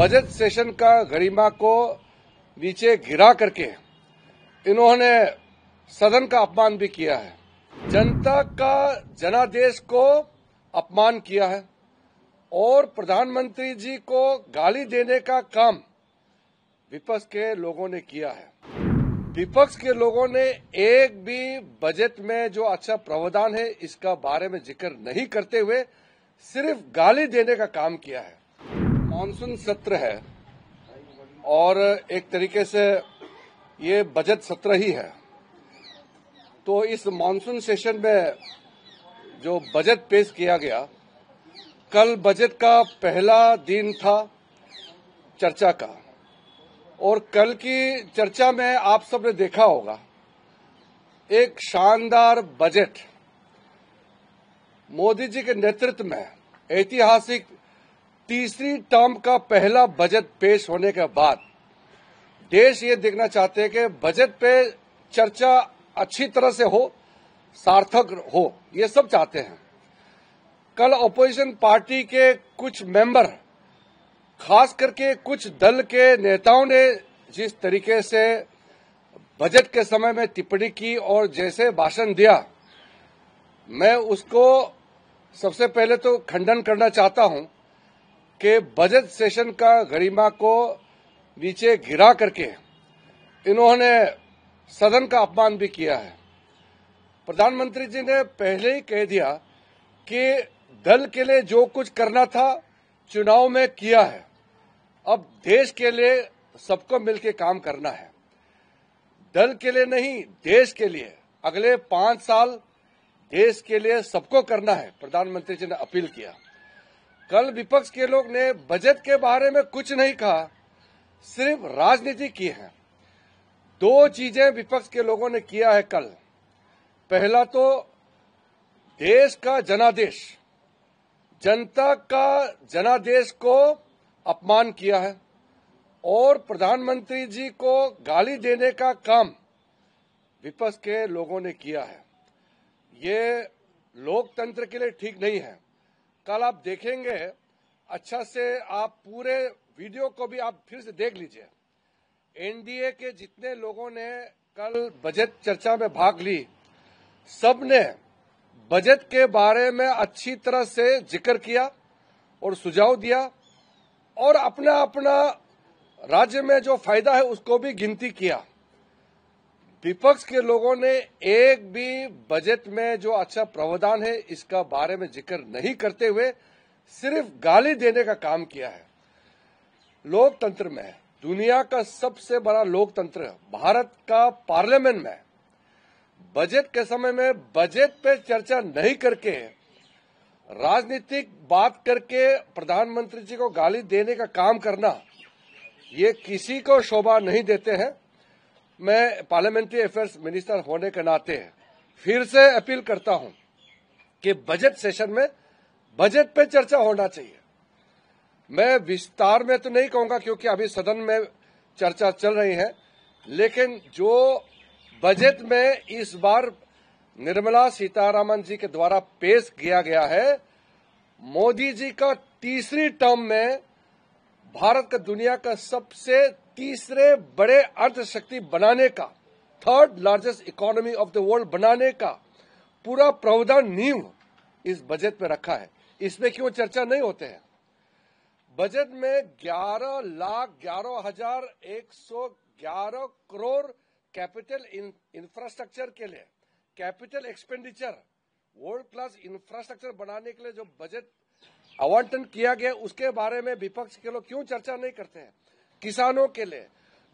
budget session का गरिमा को नीचे गिरा करके इन्होंने सदन का अपमान भी किया है जनता का जनादेश को अपमान किया है और प्रधानमंत्री जी को गाली देने का काम विपक्ष के लोगों ने किया है विपक्ष के लोगों ने एक भी बजट में जो अच्छा प्रावधान है इसका बारे में जिक्र नहीं करते हुए सिर्फ गाली देने का काम किया है मानसून सत्र है और एक तरीके से ये बजट सत्र ही है तो इस मानसून सेशन में जो बजट पेश किया गया कल बजट का पहला दिन था चर्चा का और कल की चर्चा में आप सबने देखा होगा एक शानदार बजट मोदी जी के नेतृत्व में ऐतिहासिक तीसरी टर्म का पहला बजट पेश होने के बाद देश ये देखना चाहते हैं कि बजट पे चर्चा अच्छी तरह से हो सार्थक हो ये सब चाहते हैं कल ओपोजिशन पार्टी के कुछ मेंबर खास करके कुछ दल के नेताओं ने जिस तरीके से बजट के समय में टिप्पणी की और जैसे भाषण दिया मैं उसको सबसे पहले तो खंडन करना चाहता हूं कि बजट सेशन का गरिमा को नीचे गिरा करके इन्होंने सदन का अपमान भी किया है प्रधानमंत्री जी ने पहले ही कह दिया कि दल के लिए जो कुछ करना था चुनाव में किया है अब देश के लिए सबको मिलकर काम करना है दल के लिए नहीं देश के लिए अगले पांच साल देश के लिए सबको करना है प्रधानमंत्री जी ने अपील किया कल विपक्ष के लोग ने बजट के बारे में कुछ नहीं कहा सिर्फ राजनीति की है दो चीजें विपक्ष के लोगों ने किया है कल पहला तो देश का जनादेश जनता का जनादेश को अपमान किया है और प्रधानमंत्री जी को गाली देने का काम विपक्ष के लोगों ने किया है ये लोकतंत्र के लिए ठीक नहीं है कल आप देखेंगे अच्छा से आप पूरे वीडियो को भी आप फिर से देख लीजिए एनडीए के जितने लोगों ने कल बजट चर्चा में भाग ली सब ने बजट के बारे में अच्छी तरह से जिक्र किया और सुझाव दिया और अपना अपना राज्य में जो फायदा है उसको भी गिनती किया विपक्ष के लोगों ने एक भी बजट में जो अच्छा प्रावधान है इसका बारे में जिक्र नहीं करते हुए सिर्फ गाली देने का काम किया है लोकतंत्र में दुनिया का सबसे बड़ा लोकतंत्र भारत का पार्लियामेंट में बजट के समय में बजट पे चर्चा नहीं करके राजनीतिक बात करके प्रधानमंत्री जी को गाली देने का काम करना ये किसी को शोभा नहीं देते हैं मैं पार्लियामेंट्री अफेयर्स मिनिस्टर होने के नाते फिर से अपील करता हूं कि बजट सेशन में बजट पे चर्चा होना चाहिए मैं विस्तार में तो नहीं कहूंगा क्योंकि अभी सदन में चर्चा चल रही है लेकिन जो बजट में इस बार निर्मला सीतारामन जी के द्वारा पेश किया गया है मोदी जी का तीसरी टर्म में भारत का दुनिया का सबसे तीसरे बड़े अर्थशक्ति बनाने का third largest economy of the world बनाने का पूरा प्रावधान नींव इस बजट में रखा है इसमें क्यों चर्चा नहीं होते हैं बजट में ग्यारह लाख ग्यारह हजार एक सौ ग्यारह करोड़ कैपिटल इंफ्रास्ट्रक्चर के लिए capital expenditure world class infrastructure बनाने के लिए जो बजट आवंटन किया गया उसके बारे में विपक्ष के लोग क्यों चर्चा नहीं करते हैं किसानों के लिए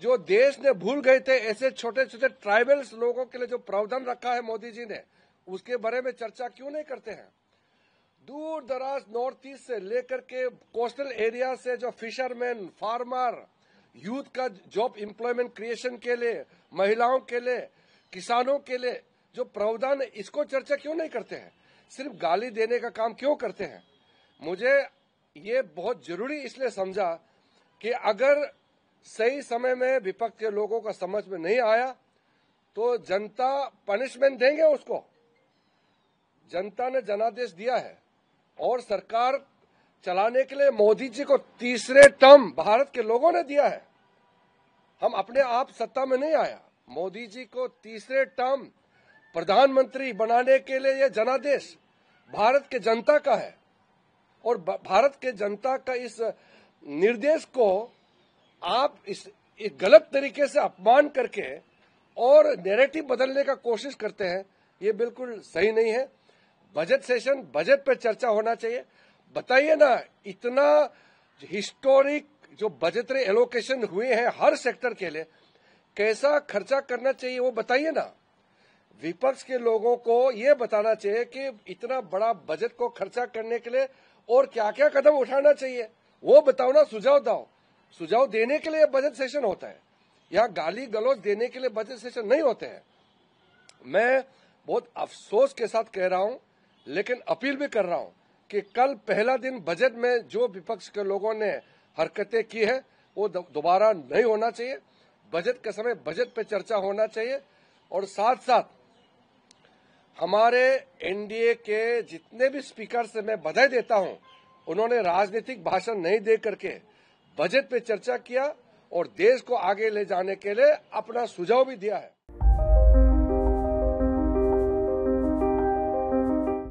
जो देश ने भूल गए थे ऐसे छोटे छोटे ट्राइबल्स लोगों के लिए जो प्रावधान रखा है मोदी जी ने उसके बारे में चर्चा क्यों नहीं करते हैं दूर दराज नॉर्थ ईस्ट से लेकर के कोस्टल एरिया से जो फिशरमैन फार्मर यूथ का जॉब एम्प्लॉयमेंट क्रिएशन के लिए महिलाओं के लिए किसानों के लिए जो प्रावधान है इसको चर्चा क्यों नहीं करते हैं सिर्फ गाली देने का काम क्यों करते हैं मुझे ये बहुत जरूरी इसलिए समझा कि अगर सही समय में विपक्ष के लोगों का समझ में नहीं आया तो जनता पनिशमेंट देंगे उसको जनता ने जनादेश दिया है और सरकार चलाने के लिए मोदी जी को तीसरे टर्म भारत के लोगों ने दिया है हम अपने आप सत्ता में नहीं आया मोदी जी को तीसरे टर्म प्रधानमंत्री बनाने के लिए यह जनादेश भारत के जनता का है और भारत के जनता का इस निर्देश को आप इस एक गलत तरीके से अपमान करके और नेरेटिव बदलने का कोशिश करते हैं ये बिल्कुल सही नहीं है बजट सेशन बजट पर चर्चा होना चाहिए बताइए ना इतना हिस्टोरिक जो बजटरी एलोकेशन हुए हैं हर सेक्टर के लिए कैसा खर्चा करना चाहिए वो बताइए ना विपक्ष के लोगों को ये बताना चाहिए कि इतना बड़ा बजट को खर्चा करने के लिए और क्या क्या कदम उठाना चाहिए वो बताओ ना सुझाव दाओ सुझाव देने के लिए बजट सेशन होता है यहाँ गाली गलौज देने के लिए बजट सेशन नहीं होते हैं मैं बहुत अफसोस के साथ कह रहा हूँ लेकिन अपील भी कर रहा हूँ कि कल पहला दिन बजट में जो विपक्ष के लोगों ने हरकतें की है वो दोबारा नहीं होना चाहिए बजट के समय बजट पे चर्चा होना चाहिए और साथ साथ हमारे एनडीए के जितने भी स्पीकर से मैं बधाई देता हूँ उन्होंने राजनीतिक भाषण नहीं दे करके बजट पे चर्चा किया और देश को आगे ले जाने के लिए अपना सुझाव भी दिया है